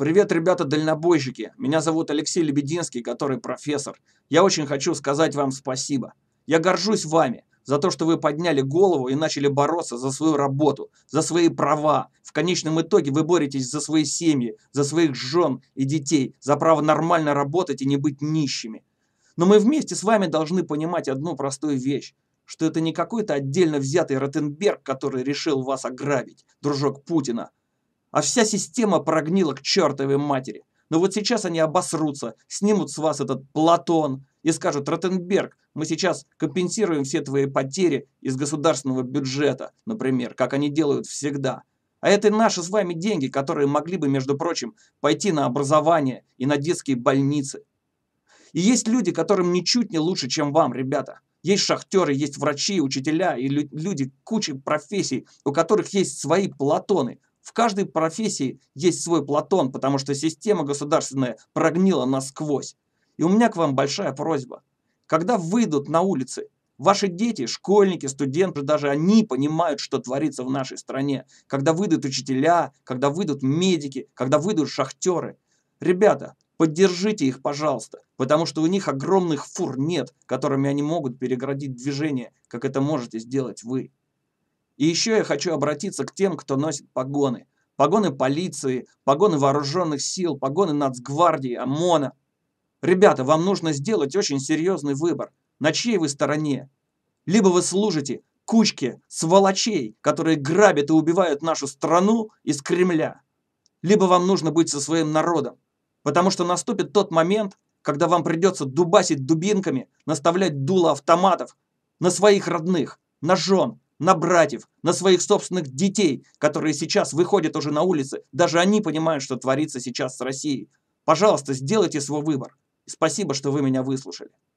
Привет, ребята дальнобойщики. Меня зовут Алексей Лебединский, который профессор. Я очень хочу сказать вам спасибо. Я горжусь вами за то, что вы подняли голову и начали бороться за свою работу, за свои права. В конечном итоге вы боретесь за свои семьи, за своих жен и детей, за право нормально работать и не быть нищими. Но мы вместе с вами должны понимать одну простую вещь, что это не какой-то отдельно взятый Ротенберг, который решил вас ограбить, дружок Путина, а вся система прогнила к чертовой матери. Но вот сейчас они обосрутся, снимут с вас этот Платон и скажут, Ротенберг, мы сейчас компенсируем все твои потери из государственного бюджета, например, как они делают всегда. А это наши с вами деньги, которые могли бы, между прочим, пойти на образование и на детские больницы. И есть люди, которым ничуть не лучше, чем вам, ребята. Есть шахтеры, есть врачи, учителя и люди кучи профессий, у которых есть свои платоны, в каждой профессии есть свой Платон, потому что система государственная прогнила насквозь. И у меня к вам большая просьба. Когда выйдут на улицы, ваши дети, школьники, студенты, даже они понимают, что творится в нашей стране. Когда выйдут учителя, когда выйдут медики, когда выйдут шахтеры. Ребята, поддержите их, пожалуйста, потому что у них огромных фур нет, которыми они могут переградить движение, как это можете сделать вы. И еще я хочу обратиться к тем, кто носит погоны. Погоны полиции, погоны вооруженных сил, погоны нацгвардии, ОМОНа. Ребята, вам нужно сделать очень серьезный выбор. На чьей вы стороне? Либо вы служите кучке сволочей, которые грабят и убивают нашу страну из Кремля. Либо вам нужно быть со своим народом. Потому что наступит тот момент, когда вам придется дубасить дубинками, наставлять дуло автоматов на своих родных, на жен, на братьев, на своих собственных детей, которые сейчас выходят уже на улицы. Даже они понимают, что творится сейчас с Россией. Пожалуйста, сделайте свой выбор. Спасибо, что вы меня выслушали.